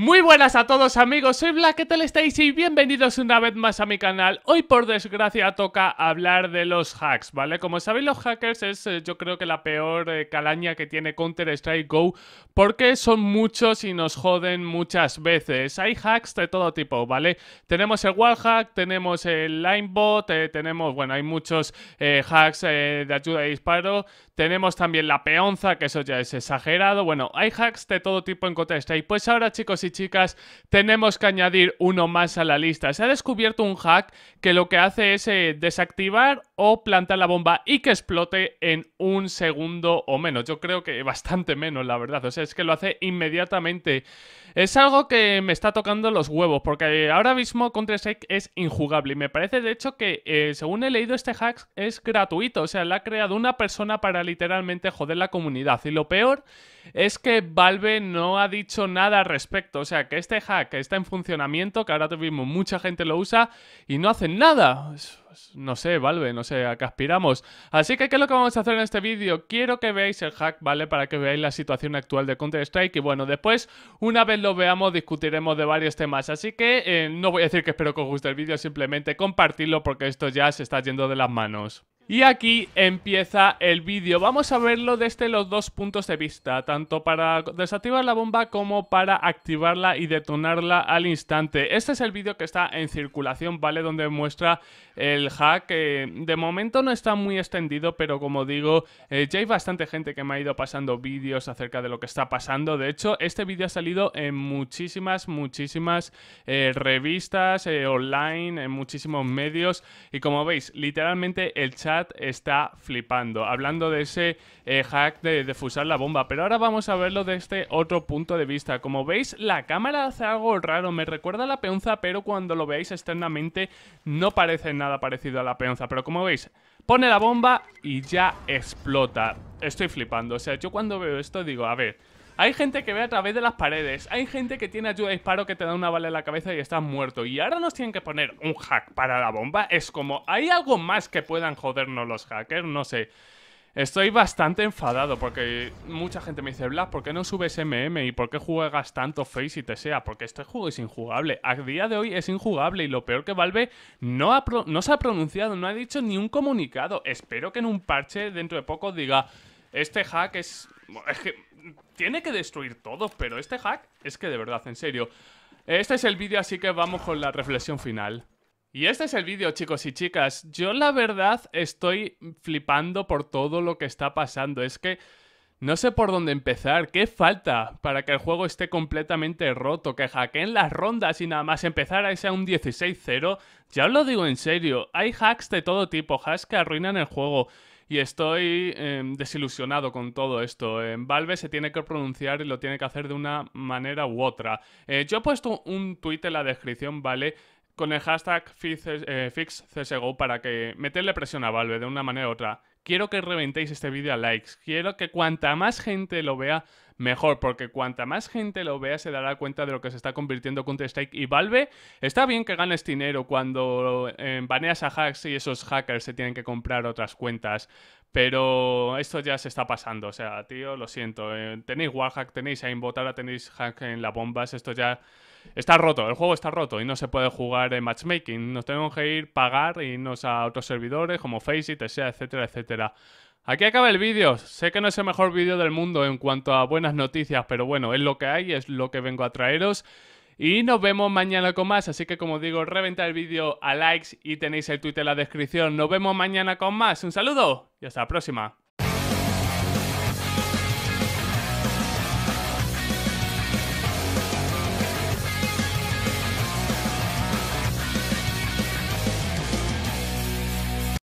Muy buenas a todos amigos, soy Black, ¿qué tal estáis? Y bienvenidos una vez más a mi canal. Hoy por desgracia toca hablar de los hacks, ¿vale? Como sabéis los hackers es eh, yo creo que la peor eh, calaña que tiene Counter Strike GO porque son muchos y nos joden muchas veces. Hay hacks de todo tipo, ¿vale? Tenemos el wallhack, tenemos el linebot, eh, tenemos, bueno, hay muchos hacks de ayuda de disparo, tenemos también la peonza, que eso ya es exagerado. Bueno, hay hacks de todo tipo en Counter Strike. Pues ahora chicos, chicas, tenemos que añadir uno más a la lista. Se ha descubierto un hack que lo que hace es eh, desactivar o plantar la bomba y que explote en un segundo o menos. Yo creo que bastante menos, la verdad. O sea, es que lo hace inmediatamente. Es algo que me está tocando los huevos, porque ahora mismo Counter-Strike es injugable. Y me parece, de hecho, que eh, según he leído, este hack es gratuito. O sea, lo ha creado una persona para literalmente joder la comunidad. Y lo peor es que Valve no ha dicho nada al respecto. O sea, que este hack está en funcionamiento, que ahora mismo mucha gente lo usa y no hacen nada. No sé, Valve, no sé a qué aspiramos. Así que, ¿qué es lo que vamos a hacer en este vídeo? Quiero que veáis el hack, ¿vale? Para que veáis la situación actual de Counter-Strike. Y bueno, después, una vez lo veamos, discutiremos de varios temas. Así que eh, no voy a decir que espero que os guste el vídeo, simplemente compartirlo porque esto ya se está yendo de las manos. Y aquí empieza el vídeo. Vamos a verlo desde los dos puntos de vista, tanto para desactivar la bomba como para activarla y detonarla al instante. Este es el vídeo que está en circulación, ¿vale? Donde muestra el hack. de momento no está muy extendido, pero como digo, eh, ya hay bastante gente que me ha ido pasando vídeos acerca de lo que está pasando. De hecho, este vídeo ha salido en muchísimas, muchísimas eh, revistas eh, online, en muchísimos medios. Y como veis, literalmente el chat está flipando, hablando de ese eh, hack de, defusar la bomba. Pero ahora vamos a verlo desde otro punto de vista. Como veis, la cámara hace algo raro, me recuerda a la peonza, pero cuando lo veáis externamente no parece nada parecido a la peonza. Pero como veis, pone la bomba y ya explota. Estoy flipando, o sea, yo cuando veo esto digo, a ver... Hay gente que ve a través de las paredes. Hay gente que tiene ayuda de disparo que te da una bala en la cabeza y estás muerto. Y ahora nos tienen que poner un hack para la bomba. Es como, ¿hay algo más que puedan jodernos los hackers? No sé. Estoy bastante enfadado porque mucha gente me dice, Blas, ¿por qué no subes MM? ¿Y por qué juegas tanto Face y te sea? Porque este juego es injugable. A día de hoy es injugable y lo peor que Valve no, ha no se ha pronunciado, no ha dicho ni un comunicado. Espero que en un parche dentro de poco diga, este hack es tiene que destruir todo, pero este hack es que de verdad, en serio. Este es el vídeo, así que vamos con la reflexión final. Y este es el vídeo, chicos y chicas. Yo la verdad estoy flipando por todo lo que está pasando. Es que no sé por dónde empezar. ¿Qué falta para que el juego esté completamente roto? Que hackeen las rondas y nada más empezar a ese un 16-0. Ya os lo digo en serio. Hay hacks de todo tipo, hacks que arruinan el juego. Y estoy em, desilusionado con todo esto. En em, Valve se tiene que pronunciar y lo tiene que hacer de una manera u otra. Eh, yo he puesto un tuit en la descripción, ¿vale? con el hashtag FixCSGO eh, para que meterle presión a Valve de una manera u otra. Quiero que reventéis este vídeo a likes. Quiero que cuanta más gente lo vea, mejor. Porque cuanta más gente lo vea, se dará cuenta de lo que se está convirtiendo Counter-Strike. Y Valve, está bien que ganes dinero cuando eh, baneas a hacks y esos hackers se tienen que comprar otras cuentas. Pero esto ya se está pasando, o sea, tío, lo siento. Eh, tenéis Warhack, tenéis Aimbot, ahora tenéis hack en la bombas, esto ya está roto, el juego está roto y no se puede jugar en matchmaking. Nos tenemos que ir, pagar, irnos a otros servidores como Faceit, etcétera, etcétera. Aquí acaba el vídeo. Sé que no es el mejor vídeo del mundo en cuanto a buenas noticias, pero bueno, es lo que hay, es lo que vengo a traeros. Y nos vemos mañana con más, así que como digo, reventad el vídeo a likes y tenéis el tweet en la descripción. Nos vemos mañana con más. Un saludo y hasta la próxima.